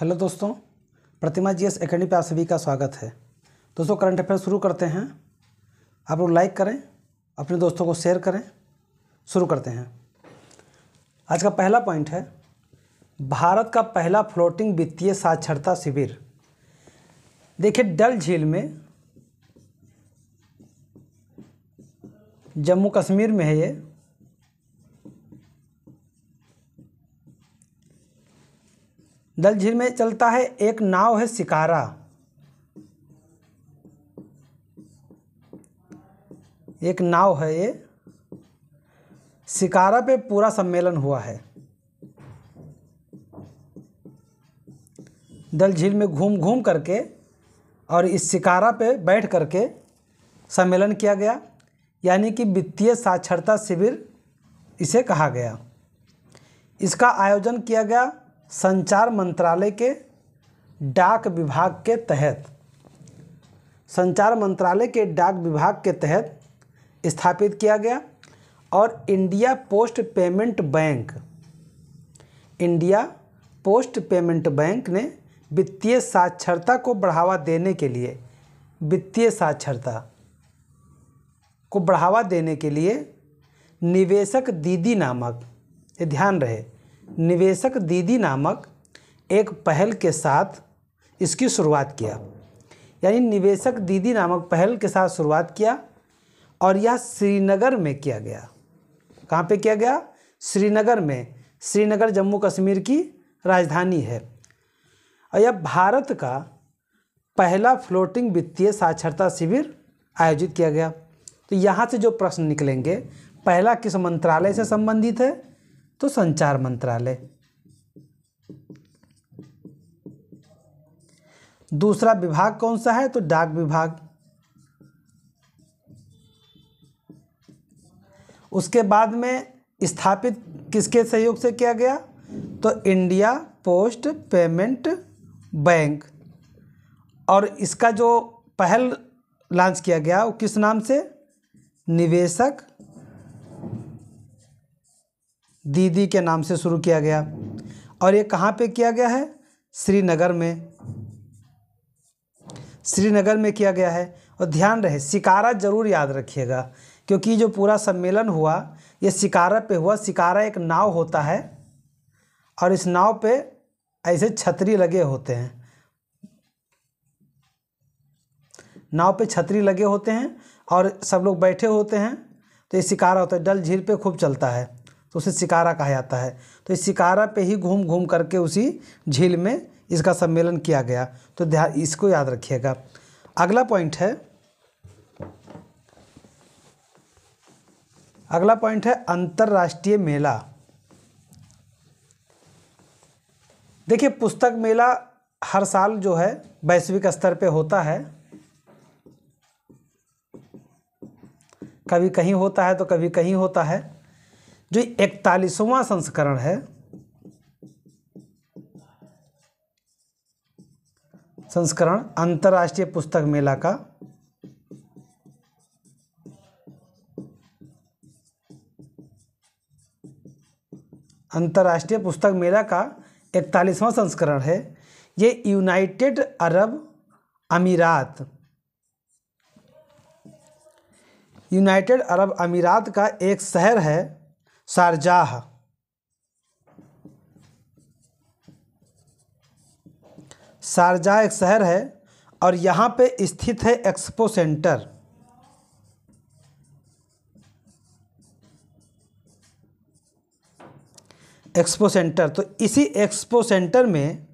hello दोस्तों प्रतिमा S academy पर आप सभी का स्वागत है दोस्तों करंट अफेयर शुरू करते हैं आप लोग लाइक करें अपने दोस्तों को शेयर करें शुरू करते हैं आज का पहला पॉइंट है भारत का पहला फ्लोटिंग वित्तीय साक्षरता शिविर देखिए डल झील में जम्मू कश्मीर में है ये दल झील में चलता है एक नाव है शिकारा एक नाव है ये शिकारा पे पूरा सम्मेलन हुआ है दल झील में घूम घूम करके और इस शिकारा पे बैठ करके सम्मेलन किया गया यानी कि वित्तीय साक्षरता शिविर इसे कहा गया इसका आयोजन किया गया संचार मंत्रालय के डाक विभाग के तहत संचार मंत्रालय के डाक विभाग के तहत स्थापित किया गया और India Post Payment Bank India Post Payment Bank ने वित्तीय साक्षरता को बढ़ावा देने के लिए वित्तीय साक्षरता को बढ़ावा देने के लिए निवेशक दीदी नामक ये ध्यान रहे निवेशक दीदी नामक एक पहल के साथ इसकी शुरुआत किया यानी निवेशक दीदी नामक पहल के साथ शुरुआत किया और यह श्रीनगर में किया गया कहाँ पे किया गया श्रीनगर में श्रीनगर जम्मू कश्मीर की राजधानी है और यह भारत का पहला फ्लोटिंग वित्तीय साक्षरता शिविर आयोजित किया गया तो यहाँ से जो प्रश्न निकलेंगे पहला किस मंत्रालय से संबंधित है तो संचार मंत्रालय दूसरा विभाग कौन सा है तो डाक विभाग उसके बाद में स्थापित किसके सहयोग से किया गया तो इंडिया पोस्ट पेमेंट बैंक और इसका जो पहल लॉन्च किया गया वो किस नाम से निवेशक दीदी के नाम से शुरू किया गया और ये कहाँ पे किया गया है श्रीनगर में श्रीनगर में किया गया है और ध्यान रहे शिकारा ज़रूर याद रखिएगा क्योंकि जो पूरा सम्मेलन हुआ ये शिकारा पे हुआ शिकारा एक नाव होता है और इस नाव पे ऐसे छतरी लगे होते हैं नाव पे छतरी लगे होते हैं और सब लोग बैठे होते हैं तो ये शिकारा होता है डल झील पे खूब चलता है तो उसे शिकारा कहा जाता है तो इस शिकारा पे ही घूम घूम करके उसी झील में इसका सम्मेलन किया गया तो ध्यान इसको याद रखिएगा अगला पॉइंट है अगला पॉइंट है अंतर्राष्ट्रीय मेला देखिए पुस्तक मेला हर साल जो है वैश्विक स्तर पे होता है कभी कहीं होता है तो कभी कहीं होता है जो इकतालीसवां संस्करण है संस्करण अंतर्राष्ट्रीय पुस्तक मेला का अंतर्राष्ट्रीय पुस्तक मेला का इकतालीसवां संस्करण है ये यूनाइटेड अरब अमीरात यूनाइटेड अरब अमीरात का एक शहर है शारजाह शारजाह एक शहर है और यहाँ पे स्थित है एक्सपो सेंटर एक्सपो सेंटर तो इसी एक्सपो सेंटर में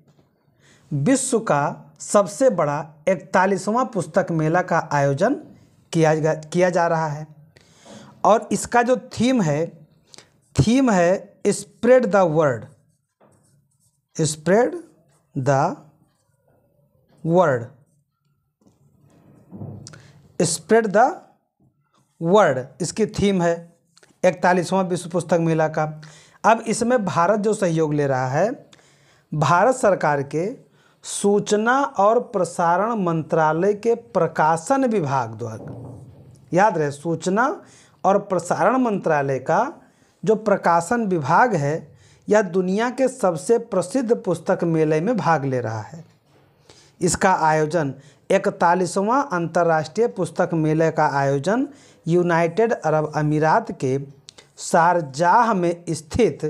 विश्व का सबसे बड़ा इकतालीसवां पुस्तक मेला का आयोजन किया जा, किया जा रहा है और इसका जो थीम है थीम है spread the word spread the word spread the word इसकी थीम है इकतालीसवां विश्व पुस्तक मेला का अब इसमें भारत जो सहयोग ले रहा है भारत सरकार के सूचना और प्रसारण मंत्रालय के प्रकाशन विभाग द्वारा याद रहे सूचना और प्रसारण मंत्रालय का जो प्रकाशन विभाग है यह दुनिया के सबसे प्रसिद्ध पुस्तक मेले में भाग ले रहा है इसका आयोजन इकतालीसवां अंतर्राष्ट्रीय पुस्तक मेले का आयोजन यूनाइटेड अरब अमीरात के शारजाह में स्थित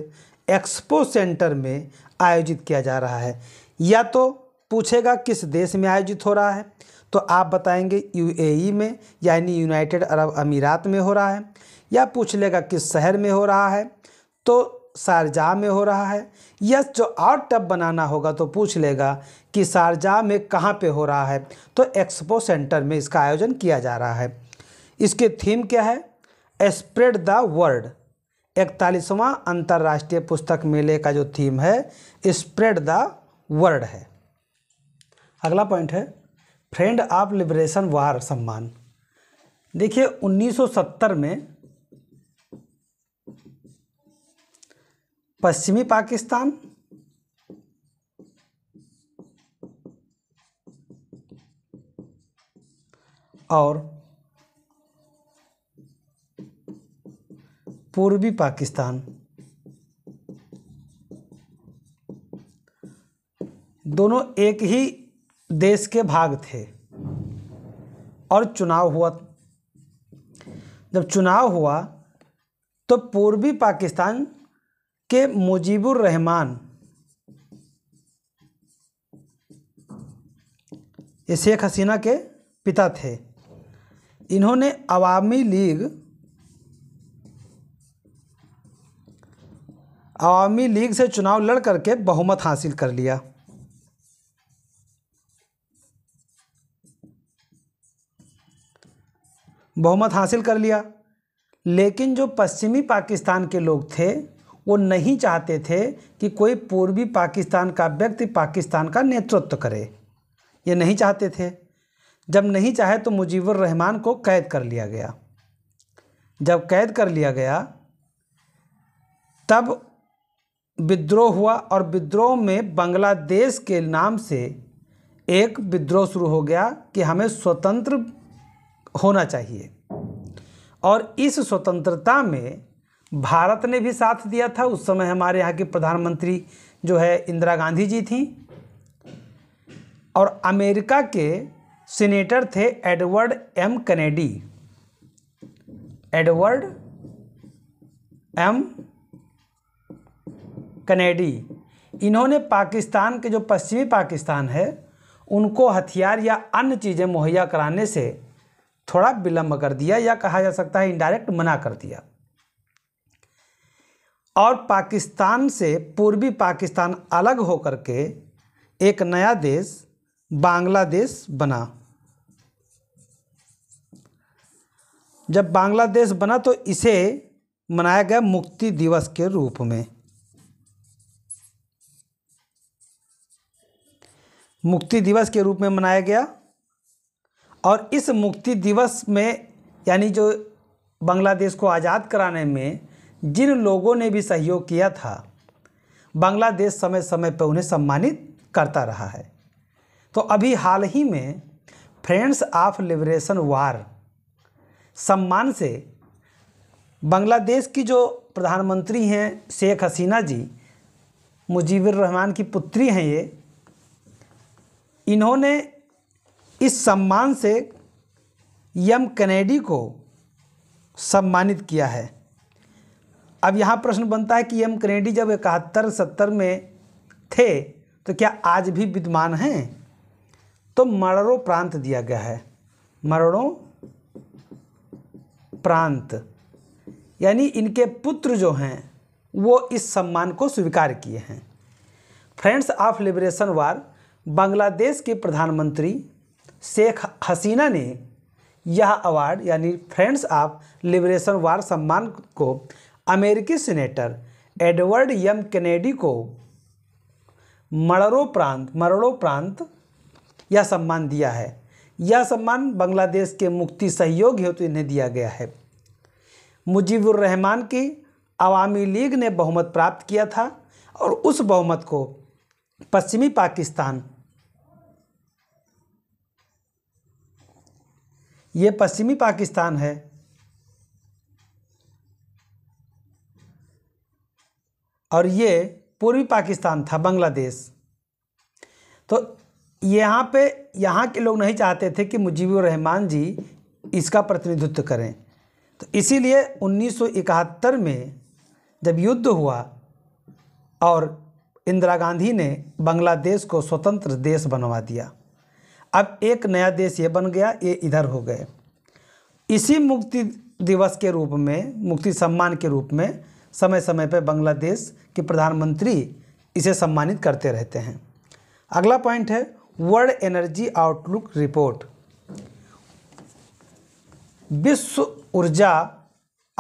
एक्सपो सेंटर में आयोजित किया जा रहा है या तो पूछेगा किस देश में आयोजित हो रहा है तो आप बताएंगे यूएई में यानी यूनाइटेड अरब अमीरात में हो रहा है या पूछ लेगा किस शहर में हो रहा है तो शारजाह में हो रहा है या जो और टब बनाना होगा तो पूछ लेगा कि शारजाह में कहाँ पे हो रहा है तो एक्सपो सेंटर में इसका आयोजन किया जा रहा है इसके थीम क्या है स्प्रेड द वर्ल्ड इकतालीसवां अंतर्राष्ट्रीय पुस्तक मेले का जो थीम है स्प्रेड द वर्ल्ड है अगला पॉइंट है फ्रेंड ऑफ लिबरेशन वार सम्मान देखिए 1970 में पश्चिमी पाकिस्तान और पूर्वी पाकिस्तान दोनों एक ही देश के भाग थे और चुनाव हुआ जब चुनाव हुआ तो पूर्वी पाकिस्तान के मुजीबुर रहमान ये शेख हसीना के पिता थे इन्होंने अवामी लीग अवामी लीग से चुनाव लड़ करके बहुमत हासिल कर लिया बहुमत हासिल कर लिया लेकिन जो पश्चिमी पाकिस्तान के लोग थे वो नहीं चाहते थे कि कोई पूर्वी पाकिस्तान का व्यक्ति पाकिस्तान का नेतृत्व करे ये नहीं चाहते थे जब नहीं चाहे तो मुजीबुर रहमान को कैद कर लिया गया जब कैद कर लिया गया तब विद्रोह हुआ और विद्रोह में बांग्लादेश के नाम से एक विद्रोह शुरू हो गया कि हमें स्वतंत्र होना चाहिए और इस स्वतंत्रता में भारत ने भी साथ दिया था उस समय हमारे यहाँ के प्रधानमंत्री जो है इंदिरा गांधी जी थी और अमेरिका के सीनेटर थे Edward M Kennedy Edward M Kennedy इन्होंने पाकिस्तान के जो पश्चिमी पाकिस्तान है उनको हथियार या अन्य चीज़ें मुहैया कराने से थोड़ा विलम्ब कर दिया या कहा जा सकता है इनडायरेक्ट मना कर दिया और पाकिस्तान से पूर्वी पाकिस्तान अलग होकर के एक नया देश बांग्लादेश बना जब बांग्लादेश बना तो इसे मनाया गया मुक्ति दिवस के रूप में मुक्ति दिवस के रूप में मनाया गया और इस मुक्ति दिवस में यानी जो बांग्लादेश को आज़ाद कराने में जिन लोगों ने भी सहयोग किया था बांग्लादेश समय समय पर उन्हें सम्मानित करता रहा है तो अभी हाल ही में फ्रेंड्स ऑफ लिबरेशन वार सम्मान से बांग्लादेश की जो प्रधानमंत्री हैं शेख हसीना जी मुजीबर रहमान की पुत्री हैं ये इन्होंने इस सम्मान से यम कनेडी को सम्मानित किया है अब यहाँ प्रश्न बनता है कि एम कनेडी जब इकहत्तर सत्तर में थे तो क्या आज भी विद्यमान हैं तो मरड़ो प्रांत दिया गया है मरड़ों प्रांत यानी इनके पुत्र जो हैं वो इस सम्मान को स्वीकार किए हैं friends of liberation war Bangladesh के प्रधानमंत्री शेख हसीना ने यह अवार्ड यानी फ्रेंड्स ऑफ लिबरेशन वार सम्मान को अमेरिकी सीनेटर एडवर्ड यम कैनेडी को मरड़ो प्रांत मरड़ो प्रांत यह सम्मान दिया है यह सम्मान बांग्लादेश के मुक्ति सहयोग हेतु इन्हें दिया गया है मुजीबुर रहमान की अवामी लीग ने बहुमत प्राप्त किया था और उस बहुमत को पश्चिमी पाकिस्तान ये पश्चिमी पाकिस्तान है और ये पूर्वी पाकिस्तान था बांग्लादेश तो यहाँ पे यहाँ के लोग नहीं चाहते थे कि मुजीबुर रहमान जी इसका प्रतिनिधित्व करें तो इसीलिए 1971 में जब युद्ध हुआ और इंदिरा गांधी ने बांग्लादेश को स्वतंत्र देश बनवा दिया अब एक नया देश ये बन गया ये इधर हो गए इसी मुक्ति दिवस के रूप में मुक्ति सम्मान के रूप में समय समय पर बांग्लादेश के प्रधानमंत्री इसे सम्मानित करते रहते हैं अगला पॉइंट है वर्ल्ड एनर्जी आउटलुक रिपोर्ट विश्व ऊर्जा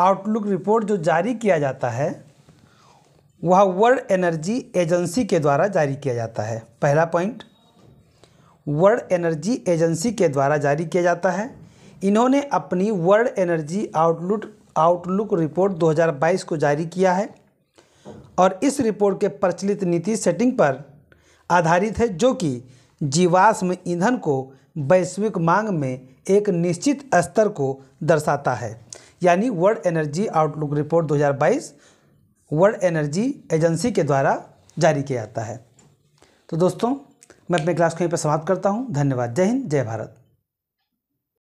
आउटलुक रिपोर्ट जो जारी किया जाता है वह वर्ल्ड एनर्जी एजेंसी के द्वारा जारी किया जाता है पहला पॉइंट वर्ल्ड एनर्जी एजेंसी के द्वारा जारी किया जाता है इन्होंने अपनी World Energy Outlook outlook report 2022 को जारी किया है और इस रिपोर्ट के प्रचलित नीति सेटिंग पर आधारित है जो कि जीवाश्म ईंधन को वैश्विक मांग में एक निश्चित स्तर को दर्शाता है यानी World Energy Outlook report 2022 World Energy Agency के द्वारा जारी किया जाता है तो दोस्तों मैं अपने क्लास को यहीं पर समाप्त करता हूँ धन्यवाद जय हिंद जय भारत